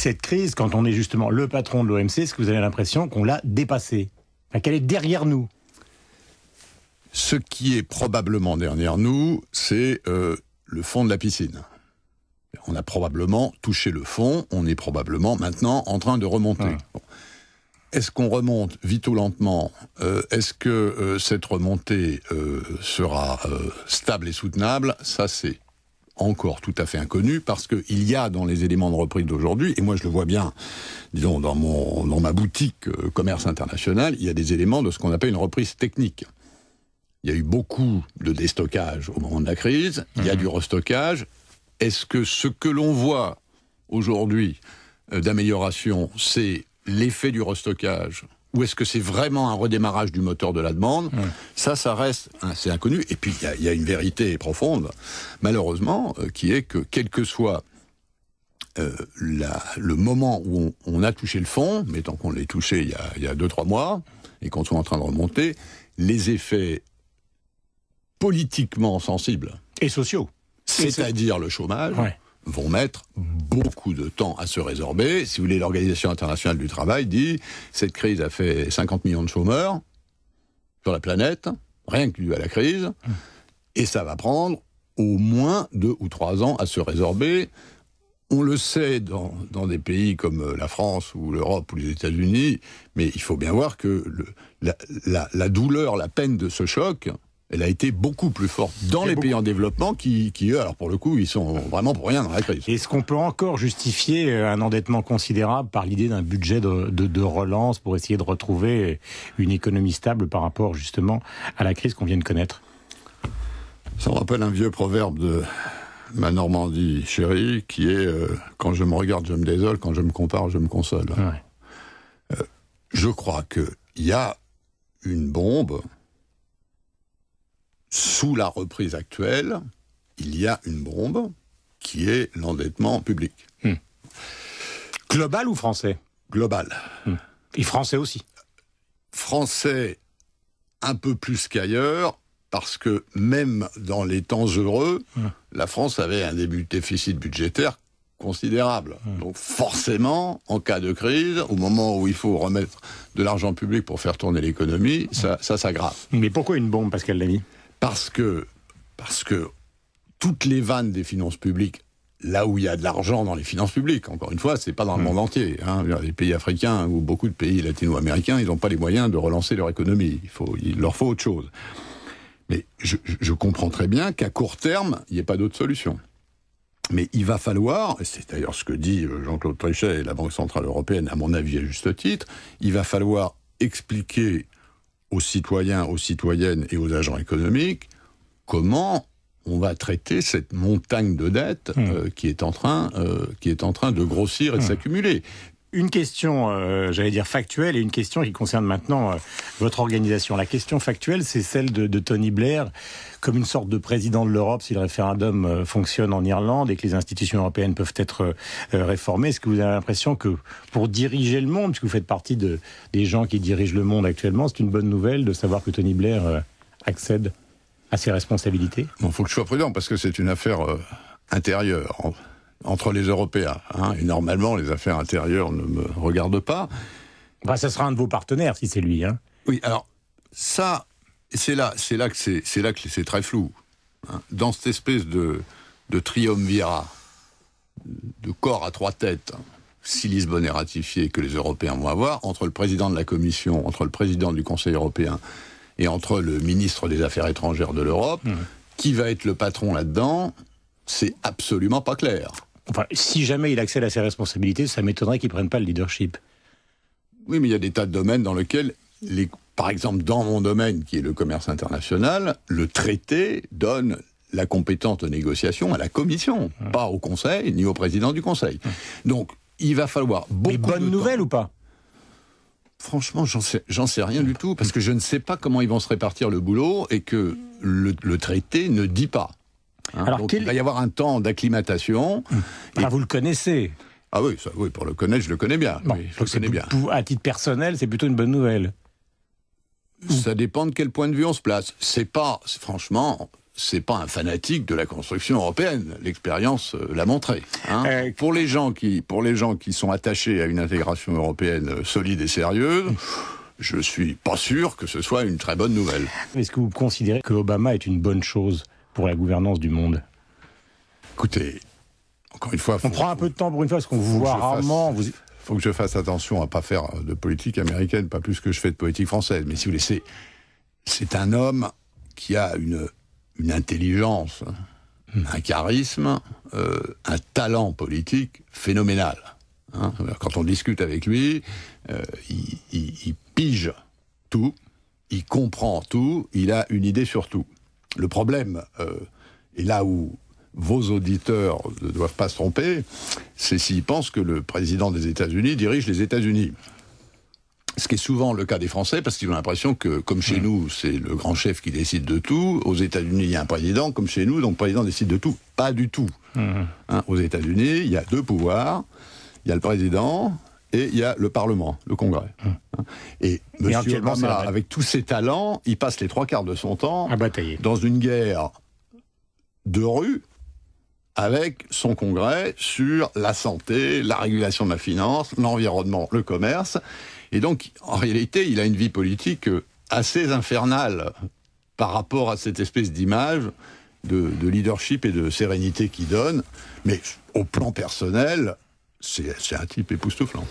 cette crise, quand on est justement le patron de l'OMC, est-ce que vous avez l'impression qu'on l'a dépassée Qu'elle est derrière nous Ce qui est probablement derrière nous, c'est euh, le fond de la piscine. On a probablement touché le fond, on est probablement maintenant en train de remonter. Ah. Est-ce qu'on remonte vite ou lentement euh, Est-ce que euh, cette remontée sera stable et soutenable Ça, c'est encore tout à fait inconnu parce qu'il y a dans les éléments de reprise d'aujourd'hui, et moi je le vois bien, disons, dans, mon, ma boutique euh, commerce international, il y a des éléments de ce qu'on appelle une reprise technique. Il y a eu beaucoup de déstockage au moment de la crise, il y a mhm. du restockage. Est-ce que ce que l'on voit aujourd'hui euh, d'amélioration, c'est l'effet du restockage ou est-ce que c'est vraiment un redémarrage du moteur de la demande Ça, ça reste c'est inconnu. Et puis, il y, a une vérité profonde, malheureusement, euh, qui est que, quel que soit euh, le moment où on, a touché le fond, mais tant qu'on l'ait touché il y, a, deux, trois mois, et qu'on soit en train de remonter, les effets politiquement sensibles... Et sociaux. C'est-à-dire le chômage, vont mettre beaucoup de temps à se résorber. Si vous voulez, l'Organisation internationale du travail dit cette crise a fait 50 millions de chômeurs sur la planète, rien que dû à la crise, et ça va prendre au moins deux ou trois ans à se résorber. On le sait dans, des pays comme la France ou l'Europe ou les États-Unis, mais il faut bien voir que la douleur, la peine de ce choc, elle a été beaucoup plus forte dans les pays en développement qui, qui, eux, alors pour le coup, ils sont vraiment pour rien dans la crise. Est-ce qu'on peut encore justifier euh, un endettement considérable par l'idée d'un budget de, relance pour essayer de retrouver une économie stable par rapport justement à la crise qu'on vient de connaître Ça me rappelle un vieux proverbe de ma Normandie chérie qui est euh, Quand je me regarde, je me désole, quand je me compare, je me console euh, je crois qu'il y a une bombe sous la reprise actuelle, il y a une bombe qui est l'endettement public. Hmm. Global ou français Global. Hmm. Et français aussi Français un peu plus qu'ailleurs, parce que même dans les temps heureux, hmm. la France avait un début déficit budgétaire considérable. Donc forcément, en cas de crise, au moment où il faut remettre de l'argent public pour faire tourner l'économie, ça s'aggrave. Mais pourquoi une bombe, Pascal Lamy parce que, parce que toutes les vannes des finances publiques, là où il y a de l'argent dans les finances publiques, encore une fois, c'est pas dans le hmm. monde entier. Hein. Les pays africains ou beaucoup de pays latino-américains, ils n'ont pas les moyens de relancer leur économie. Il, faut, il leur faut autre chose. Mais je, comprends très bien qu'à court terme, il n'y ait pas d'autre solution. Mais il va falloir, et c'est d'ailleurs ce que dit euh, Jean-Claude Trichet et la Banque Centrale Européenne, à mon avis à juste titre, il va falloir expliquer aux citoyens, aux citoyennes et aux agents économiques comment on va traiter cette montagne de dettes mmh. euh, qui, est en train, euh, qui est en train de grossir et de mmh. s'accumuler une question, euh, j'allais dire factuelle, et une question qui concerne maintenant euh, votre organisation. La question factuelle, c'est celle de, Tony Blair, comme une sorte de président de l'Europe, si le référendum euh, fonctionne en Irlande et que les institutions européennes peuvent être réformées. Est-ce que vous avez l'impression que pour diriger le monde, puisque vous faites partie des gens qui dirigent le monde actuellement, c'est une bonne nouvelle de savoir que Tony Blair accède à ses responsabilités Il faut que je sois prudent, parce que c'est une affaire intérieure entre les Européens. Hein, et normalement, les affaires intérieures ne me regardent pas. Bah, ça sera un de vos partenaires si c'est lui. Hein. Oui, alors ça, c'est là, c'est là que c'est, là que c'est très flou. Hein. Dans cette espèce de, triumvirat, de corps à trois têtes, si Lisbonne est ratifiée que les Européens vont avoir, entre le président de la Commission, entre le président du Conseil européen et entre le ministre des Affaires étrangères de l'Europe, mmh. qui va être le patron là-dedans, c'est absolument pas clair. Enfin, si jamais il accède à ses responsabilités, ça m'étonnerait qu'il ne prenne pas le leadership. Oui, mais il y a des tas de domaines dans lesquels, par exemple, dans mon domaine, qui est le commerce international, le traité donne la compétence de négociation à la Commission, pas au Conseil ni au président du Conseil. Donc, il va falloir beaucoup. Mais bonne nouvelle ou pas Franchement, j'en sais, sais rien du tout, parce que je ne sais pas comment ils vont se répartir le boulot et que le traité ne dit pas. Hein, il va y avoir un temps d'acclimatation. Hmm. Ah, vous le connaissez ah oui, pour le connaître, je le connais bien. je le connais bien. à titre personnel, c'est plutôt une bonne nouvelle. Ça dépend de quel point de vue on se place. C'est pas, franchement, c'est pas un fanatique de la construction européenne. L'expérience euh, l'a montré. Hein. Euh, pour les gens qui, pour les gens qui sont attachés à une intégration européenne euh, solide et sérieuse. Hmm. Je suis pas sûr que ce soit une très bonne nouvelle. Est-ce que vous considérez que Obama est une bonne chose pour la gouvernance du monde Écoutez, encore une fois... On prend un peu de temps pour une fois, parce qu'on vous voit rarement... Il faut que je fasse attention à pas faire de politique américaine, pas plus que je fais de politique française. Mais si vous laissez, c'est un homme qui a une, une intelligence, hmm. un charisme, euh, un talent politique phénoménal. Hein. Quand on discute avec lui, euh, il pige tout, il comprend tout, il a une idée sur tout. Le problème, euh, et là où vos auditeurs ne doivent pas se tromper, c'est s'ils pensent que le président des États-Unis dirige les États-Unis. Ce qui est souvent le cas des Français, parce qu'ils ont l'impression que, comme chez nous, c'est le grand chef qui décide de tout. Aux États-Unis, il y a un président, comme chez nous, donc le président décide de tout. Pas du tout. Mmh. Hein, aux États-Unis, il y a deux pouvoirs. Il y a le président, et il y a le Parlement, le Congrès. Hum. Hein. Et M. Obama, avec tous ses talents, il passe les trois quarts de son temps dans une guerre de rue avec son Congrès sur la santé, la régulation de la finance, l'environnement, le commerce. Et donc, en réalité, il a une vie politique assez infernale par rapport à cette espèce d'image de, de leadership et de sérénité qu'il donne. Mais au plan personnel, c'est un type époustouflant.